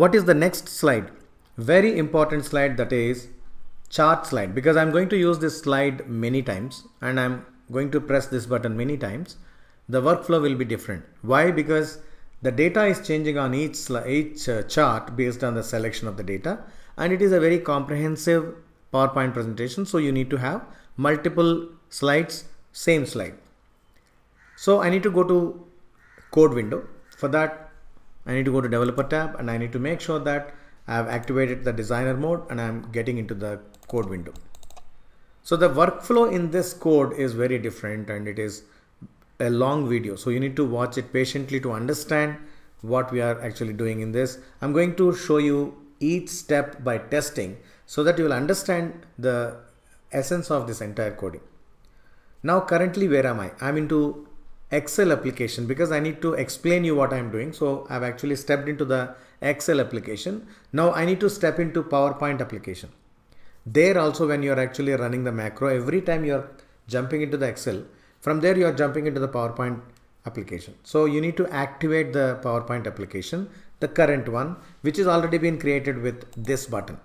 What is the next slide? Very important slide that is chart slide because I'm going to use this slide many times and I'm going to press this button many times. The workflow will be different. Why? Because the data is changing on each, each uh, chart based on the selection of the data and it is a very comprehensive PowerPoint presentation so you need to have multiple slides same slide. So I need to go to code window for that I need to go to developer tab and I need to make sure that I have activated the designer mode and I'm getting into the code window. So the workflow in this code is very different and it is a long video. So you need to watch it patiently to understand what we are actually doing in this. I'm going to show you each step by testing so that you will understand the essence of this entire coding. Now currently where am I? I'm into Excel application because I need to explain you what I'm doing. So I've actually stepped into the Excel application. Now I need to step into PowerPoint application. There also when you're actually running the macro, every time you're jumping into the Excel, from there you're jumping into the PowerPoint application. So you need to activate the PowerPoint application, the current one, which is already been created with this button.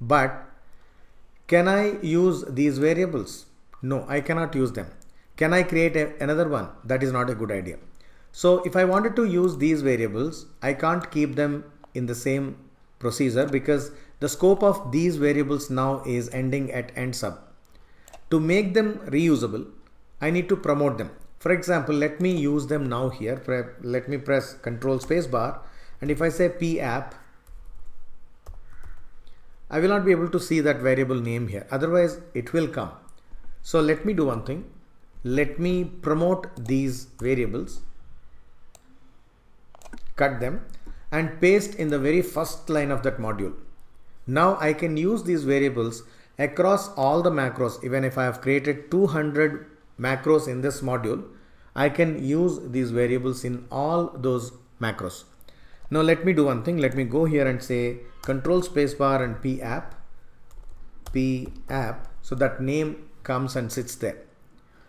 But can I use these variables? No, I cannot use them. Can I create a, another one? That is not a good idea. So if I wanted to use these variables, I can't keep them in the same procedure because the scope of these variables now is ending at end sub. To make them reusable, I need to promote them. For example, let me use them now here. Let me press control space bar. And if I say p app, I will not be able to see that variable name here. Otherwise it will come. So let me do one thing let me promote these variables cut them and paste in the very first line of that module now I can use these variables across all the macros even if I have created 200 macros in this module I can use these variables in all those macros now let me do one thing let me go here and say control spacebar and p app p app so that name comes and sits there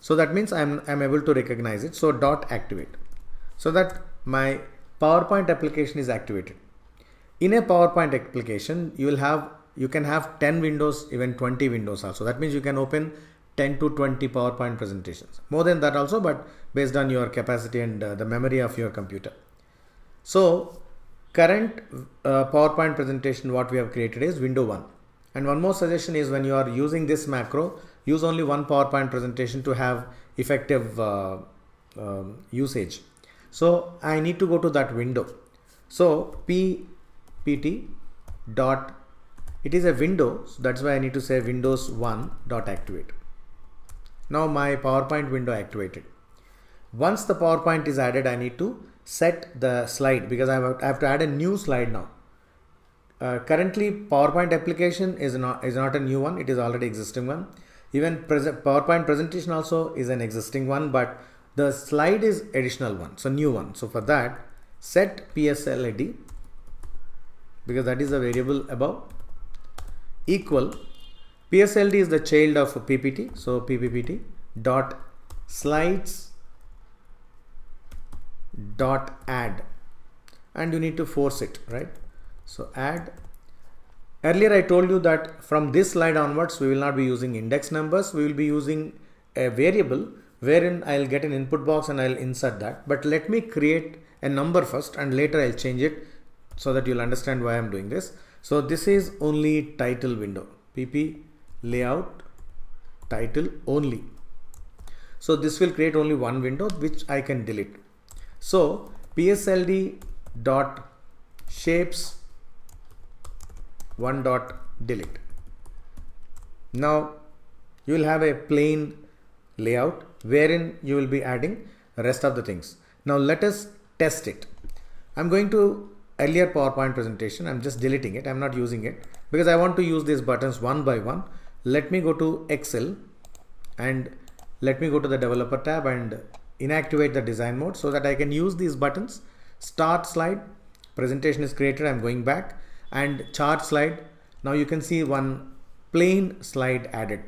so that means I'm, I'm able to recognize it. So dot activate. So that my PowerPoint application is activated. In a PowerPoint application, you will have you can have 10 windows, even 20 windows also. That means you can open 10 to 20 PowerPoint presentations. More than that also, but based on your capacity and uh, the memory of your computer. So current uh, PowerPoint presentation what we have created is window 1. And one more suggestion is when you are using this macro, use only one PowerPoint presentation to have effective uh, um, usage. So I need to go to that window. So ppt dot it is a window so that's why I need to say windows 1 dot activate. Now my PowerPoint window activated. Once the PowerPoint is added I need to set the slide because I have to add a new slide now. Uh, currently PowerPoint application is not is not a new one it is already existing one even present, PowerPoint presentation also is an existing one, but the slide is additional one, so new one. So for that, set PSLID because that is the variable above equal PSLD is the child of PPT, so PPPT dot slides dot add and you need to force it right so add Earlier I told you that from this slide onwards we will not be using index numbers, we will be using a variable wherein I'll get an input box and I'll insert that. But let me create a number first and later I'll change it so that you'll understand why I'm doing this. So this is only title window, pp layout title only. So this will create only one window which I can delete. So psld dot shapes one dot delete. Now you will have a plain layout wherein you will be adding rest of the things. Now let us test it. I'm going to earlier PowerPoint presentation. I'm just deleting it. I'm not using it because I want to use these buttons one by one. Let me go to Excel and let me go to the developer tab and inactivate the design mode so that I can use these buttons. Start slide, presentation is created. I'm going back and chart slide. Now you can see one plain slide added.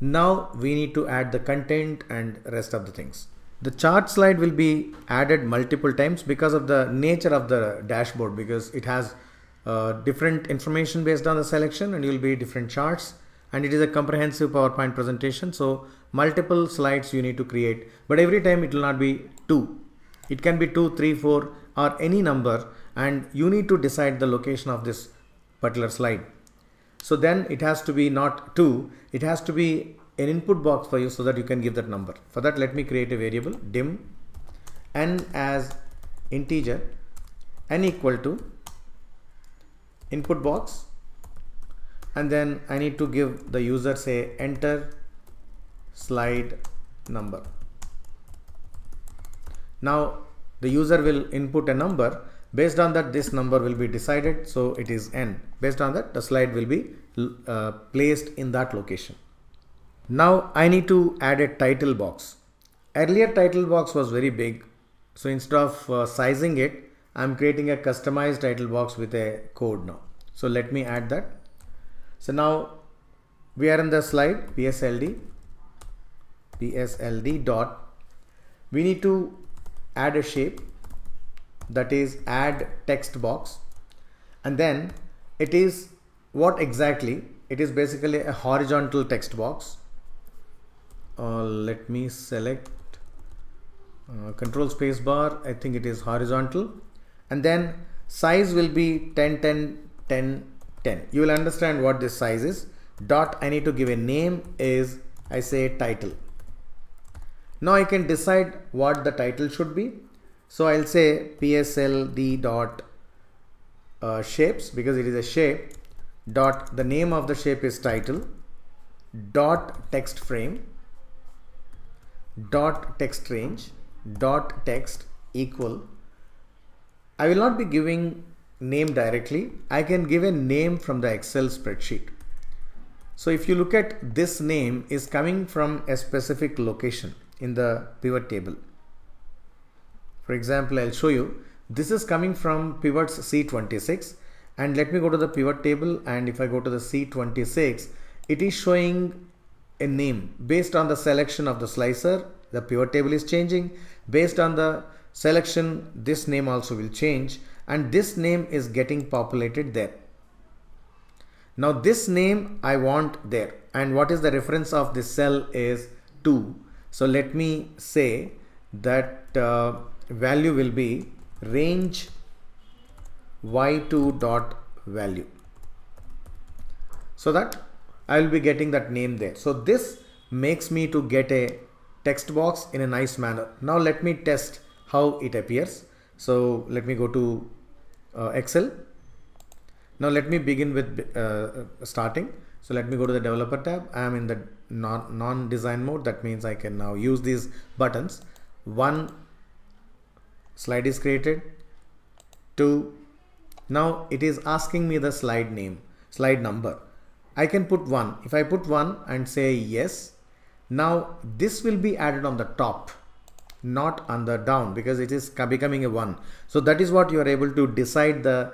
Now we need to add the content and rest of the things. The chart slide will be added multiple times because of the nature of the dashboard because it has uh, different information based on the selection and you'll be different charts and it is a comprehensive PowerPoint presentation. So multiple slides you need to create, but every time it will not be two. It can be two, three, four or any number and you need to decide the location of this particular slide. So then it has to be not 2, it has to be an input box for you so that you can give that number. For that let me create a variable dim n as integer n equal to input box and then I need to give the user say enter slide number. Now the user will input a number Based on that, this number will be decided. So it is n. Based on that, the slide will be uh, placed in that location. Now I need to add a title box. Earlier title box was very big. So instead of uh, sizing it, I'm creating a customized title box with a code now. So let me add that. So now we are in the slide psld psld dot. We need to add a shape that is add text box and then it is what exactly it is basically a horizontal text box uh, let me select uh, control space bar I think it is horizontal and then size will be 10 10 10 10 you will understand what this size is dot I need to give a name is I say title now I can decide what the title should be so I'll say psld dot uh, shapes because it is a shape dot the name of the shape is title dot text frame dot text range dot text equal I will not be giving name directly I can give a name from the Excel spreadsheet so if you look at this name is coming from a specific location in the pivot table for example, I'll show you. This is coming from pivots C26 and let me go to the pivot table and if I go to the C26, it is showing a name based on the selection of the slicer. The pivot table is changing based on the selection. This name also will change and this name is getting populated there. Now this name I want there and what is the reference of this cell is 2. So let me say that uh, value will be range y2 dot value so that I will be getting that name there. So this makes me to get a text box in a nice manner. Now let me test how it appears. So let me go to uh, Excel. Now let me begin with uh, starting. So let me go to the developer tab. I am in the non-design non mode. That means I can now use these buttons. One slide is created to now it is asking me the slide name slide number I can put one if I put one and say yes now this will be added on the top not on the down because it is becoming a one so that is what you are able to decide the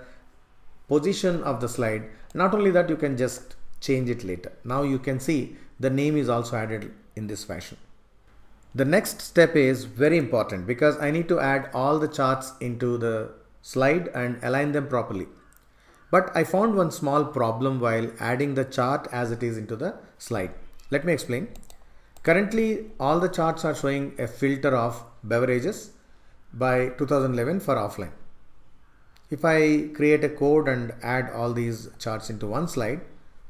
position of the slide not only that you can just change it later now you can see the name is also added in this fashion the next step is very important because I need to add all the charts into the slide and align them properly. But I found one small problem while adding the chart as it is into the slide. Let me explain. Currently, all the charts are showing a filter of beverages by 2011 for offline. If I create a code and add all these charts into one slide,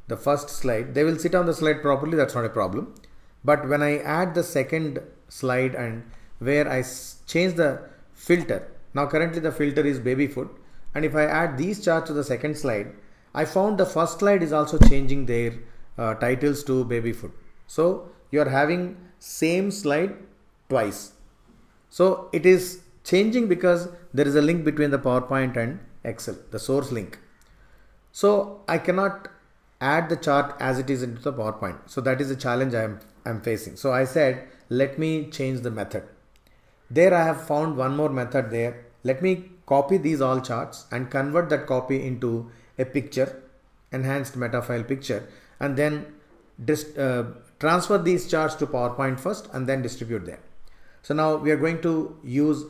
the first slide, they will sit on the slide properly. That's not a problem. But when I add the second slide and where I change the filter, now currently the filter is baby food. And if I add these charts to the second slide, I found the first slide is also changing their uh, titles to baby food. So you are having same slide twice. So it is changing because there is a link between the PowerPoint and Excel, the source link. So I cannot add the chart as it is into the PowerPoint. So that is the challenge I'm, I'm facing. So I said, let me change the method. There I have found one more method there. Let me copy these all charts and convert that copy into a picture, enhanced metafile picture, and then uh, transfer these charts to PowerPoint first and then distribute them. So now we are going to use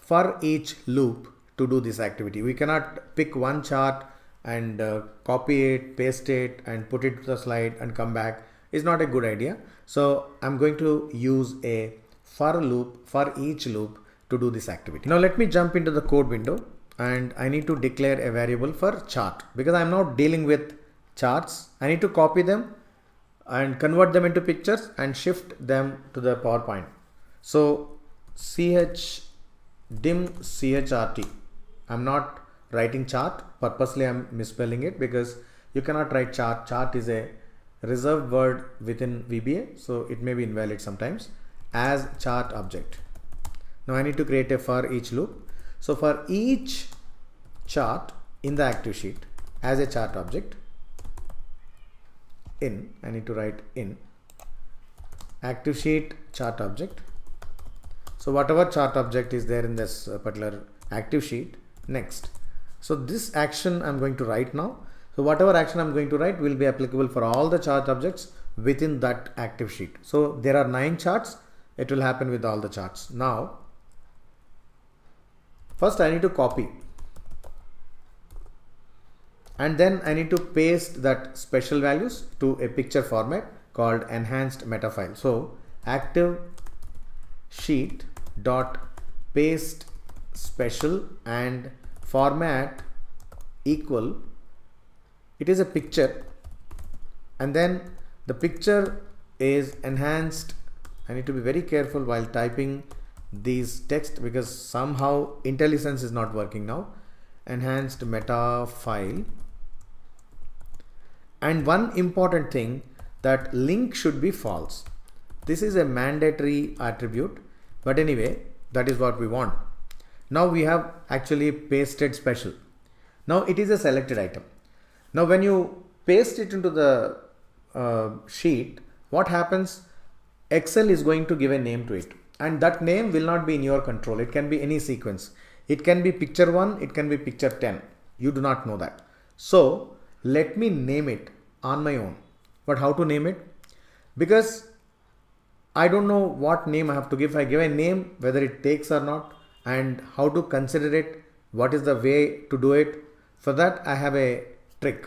for each loop to do this activity. We cannot pick one chart and uh, copy it, paste it and put it to the slide and come back is not a good idea. So I'm going to use a for loop for each loop to do this activity. Now let me jump into the code window and I need to declare a variable for chart because I'm not dealing with charts. I need to copy them and convert them into pictures and shift them to the PowerPoint. So ch dim chrt. I'm not writing chart purposely i'm misspelling it because you cannot write chart chart is a reserved word within VBA so it may be invalid sometimes as chart object now I need to create a for each loop so for each chart in the active sheet as a chart object in I need to write in active sheet chart object so whatever chart object is there in this uh, particular active sheet next so this action I'm going to write now. So whatever action I'm going to write will be applicable for all the chart objects within that active sheet. So there are nine charts. It will happen with all the charts. Now, first I need to copy and then I need to paste that special values to a picture format called enhanced meta file. So active sheet dot paste special and format equal it is a picture and then the picture is enhanced I need to be very careful while typing these text because somehow IntelliSense is not working now enhanced meta file and one important thing that link should be false this is a mandatory attribute but anyway that is what we want now we have actually pasted special. Now it is a selected item. Now when you paste it into the uh, sheet, what happens? Excel is going to give a name to it and that name will not be in your control. It can be any sequence. It can be picture 1, it can be picture 10. You do not know that. So let me name it on my own. But how to name it? Because I don't know what name I have to give. I give a name, whether it takes or not and how to consider it, what is the way to do it. For that I have a trick.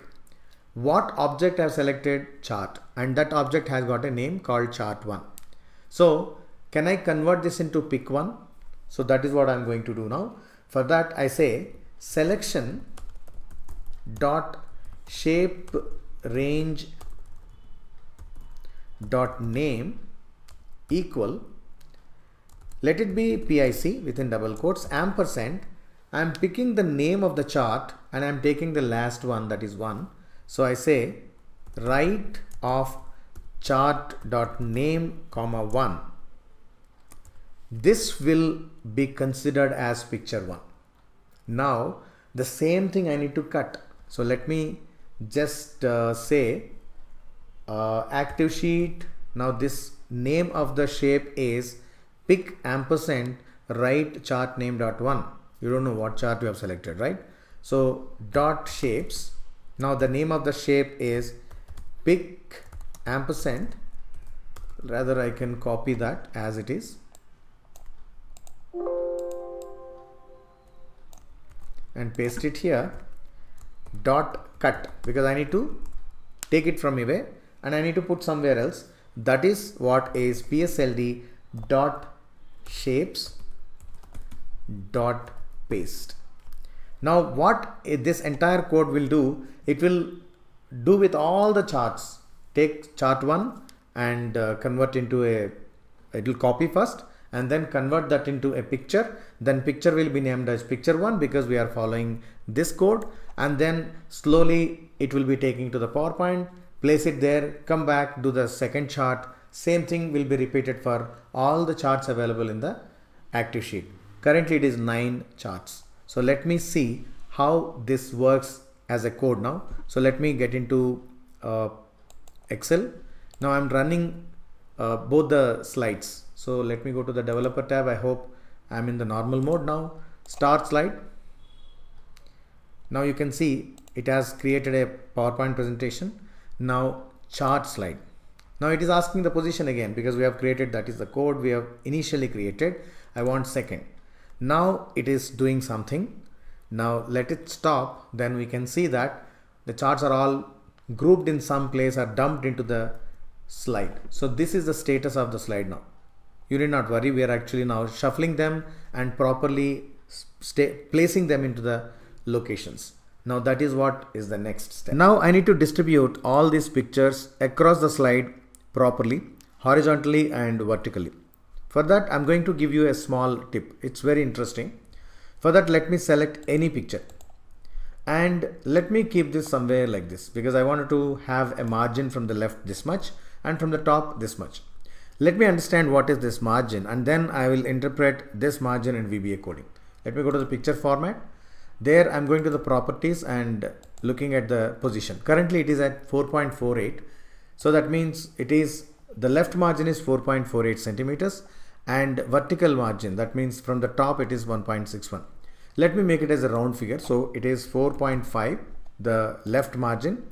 What object I have selected chart and that object has got a name called chart 1. So can I convert this into pick 1? So that is what I'm going to do now. For that I say selection dot shape range dot name equal let it be PIC within double quotes ampersand. I'm picking the name of the chart and I'm taking the last one that is 1. So I say write of chart dot name comma 1. This will be considered as picture 1. Now the same thing I need to cut. So let me just uh, say uh, active sheet. Now this name of the shape is pick ampersand write chart name dot one. You don't know what chart you have selected, right? So dot shapes. Now the name of the shape is pick ampersand. Rather I can copy that as it is. And paste it here dot cut because I need to take it from away and I need to put somewhere else. That is what is PSLD dot shapes dot paste. Now what this entire code will do, it will do with all the charts. Take chart one and uh, convert into a, it will copy first and then convert that into a picture. Then picture will be named as picture one because we are following this code and then slowly it will be taking to the PowerPoint, place it there, come back, do the second chart, same thing will be repeated for all the charts available in the active sheet. Currently it is nine charts. So let me see how this works as a code now. So let me get into uh, Excel. Now I'm running uh, both the slides. So let me go to the developer tab. I hope I'm in the normal mode now. Start slide. Now you can see it has created a PowerPoint presentation. Now chart slide. Now it is asking the position again because we have created that is the code we have initially created. I want second. Now it is doing something. Now let it stop. Then we can see that the charts are all grouped in some place are dumped into the slide. So this is the status of the slide now. You need not worry. We are actually now shuffling them and properly placing them into the locations. Now that is what is the next step. Now I need to distribute all these pictures across the slide properly horizontally and vertically. For that I'm going to give you a small tip. It's very interesting. For that let me select any picture and let me keep this somewhere like this because I wanted to have a margin from the left this much and from the top this much. Let me understand what is this margin and then I will interpret this margin in VBA coding. Let me go to the picture format. There I'm going to the properties and looking at the position. Currently it is at 4.48 so that means it is the left margin is 4.48 centimeters and vertical margin that means from the top it is 1.61. Let me make it as a round figure. So it is 4.5 the left margin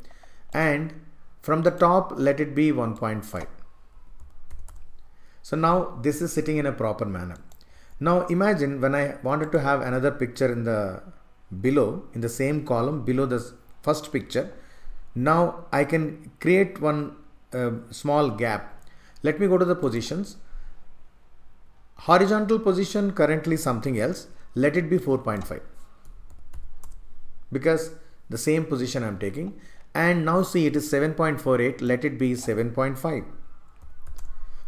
and from the top let it be 1.5. So now this is sitting in a proper manner. Now imagine when I wanted to have another picture in the below in the same column below the first picture now I can create one uh, small gap. Let me go to the positions. Horizontal position currently something else. Let it be 4.5 because the same position I'm taking and now see it is 7.48 let it be 7.5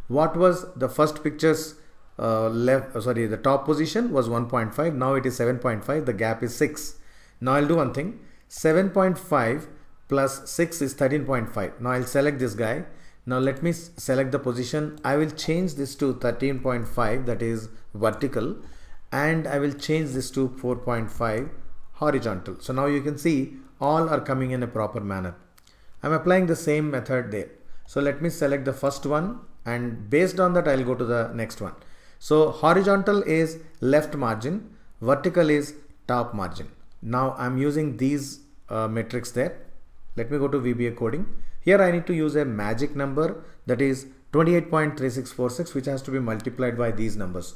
what was the first pictures uh, left uh, sorry the top position was 1.5 now it is 7.5 the gap is 6 now I'll do one thing 7.5 plus 6 is 13.5. Now I'll select this guy. Now let me select the position. I will change this to 13.5 that is vertical and I will change this to 4.5 horizontal. So now you can see all are coming in a proper manner. I'm applying the same method there. So let me select the first one and based on that I'll go to the next one. So horizontal is left margin, vertical is top margin. Now I'm using these uh, metrics there. Let me go to VBA coding. Here I need to use a magic number that is 28.3646 which has to be multiplied by these numbers.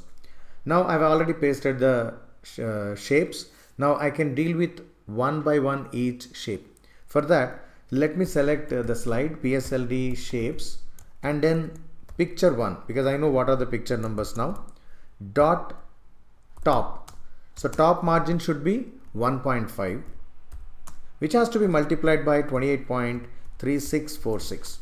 Now I've already pasted the uh, shapes. Now I can deal with one by one each shape. For that, let me select uh, the slide PSLD shapes and then picture one because I know what are the picture numbers now. Dot top. So top margin should be 1.5 which has to be multiplied by 28.3646.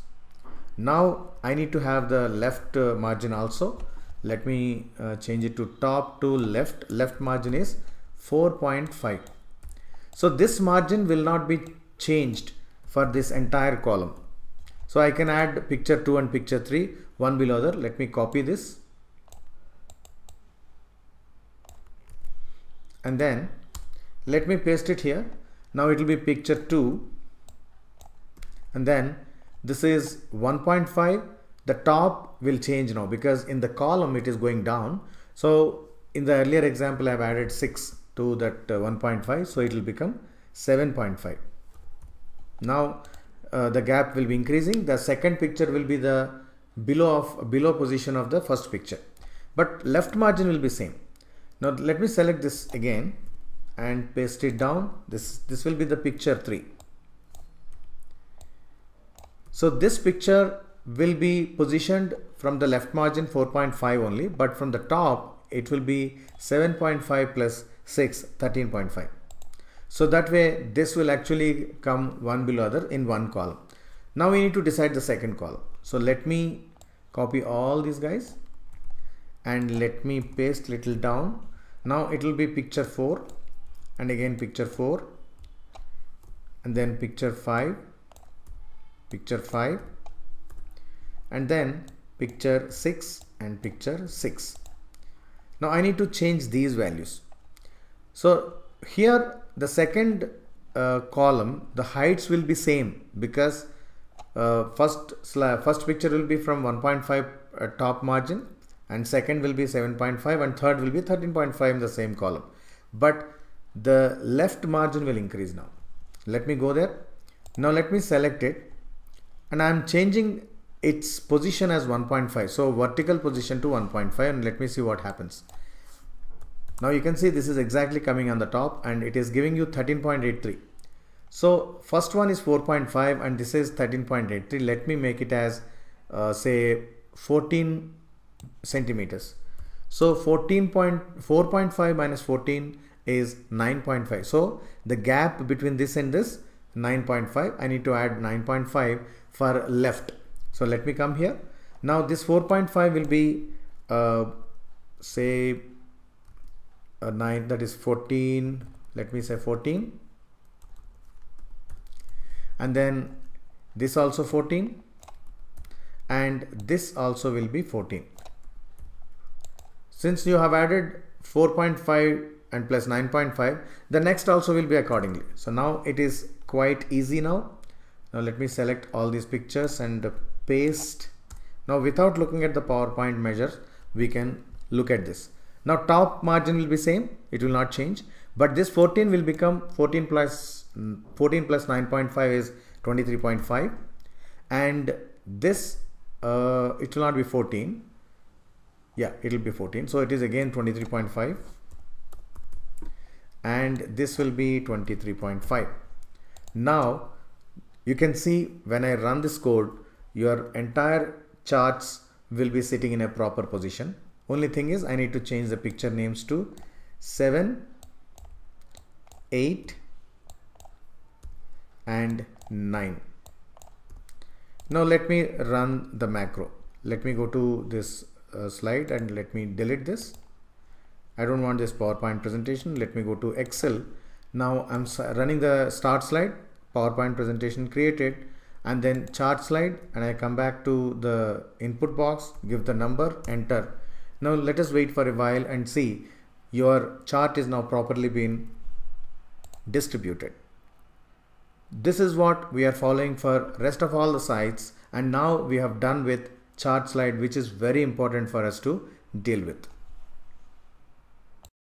Now I need to have the left uh, margin also. Let me uh, change it to top to left. Left margin is 4.5. So this margin will not be changed for this entire column. So I can add picture 2 and picture 3 one below other. Let me copy this. And then let me paste it here now it will be picture 2 and then this is 1.5 the top will change now because in the column it is going down so in the earlier example I've added 6 to that uh, 1.5 so it will become 7.5 now uh, the gap will be increasing the second picture will be the below of below position of the first picture but left margin will be same now let me select this again and paste it down this this will be the picture 3 so this picture will be positioned from the left margin 4.5 only but from the top it will be 7.5 plus 6 13.5 so that way this will actually come one below other in one column now we need to decide the second column so let me copy all these guys and let me paste little down now it will be picture 4 and again picture 4 and then picture 5 picture 5 and then picture 6 and picture 6 now I need to change these values so here the second uh, column the heights will be same because uh, first first picture will be from 1.5 uh, top margin and second will be 7.5 and third will be 13.5 in the same column but the left margin will increase now let me go there now let me select it and I am changing its position as 1.5 so vertical position to 1.5 and let me see what happens now you can see this is exactly coming on the top and it is giving you 13.83 so first one is 4.5 and this is 13.83 let me make it as uh, say 14 centimeters so 14.4.5 minus 14 is 9.5. So the gap between this and this 9.5 I need to add 9.5 for left. So let me come here. Now this 4.5 will be uh, say a uh, 9 that is 14 let me say 14 and then this also 14 and this also will be 14. Since you have added 4.5 and plus 9.5 the next also will be accordingly so now it is quite easy now now let me select all these pictures and paste now without looking at the PowerPoint measures we can look at this now top margin will be same it will not change but this 14 will become 14 plus 14 plus 9.5 is 23.5 and this uh, it will not be 14 yeah it will be 14 so it is again 23.5 and this will be 23.5. Now you can see when I run this code, your entire charts will be sitting in a proper position. Only thing is I need to change the picture names to 7, 8 and 9. Now let me run the macro. Let me go to this uh, slide and let me delete this. I don't want this PowerPoint presentation. Let me go to Excel. Now I'm running the start slide, PowerPoint presentation created and then chart slide and I come back to the input box, give the number, enter. Now let us wait for a while and see your chart is now properly being distributed. This is what we are following for rest of all the sites and now we have done with chart slide which is very important for us to deal with.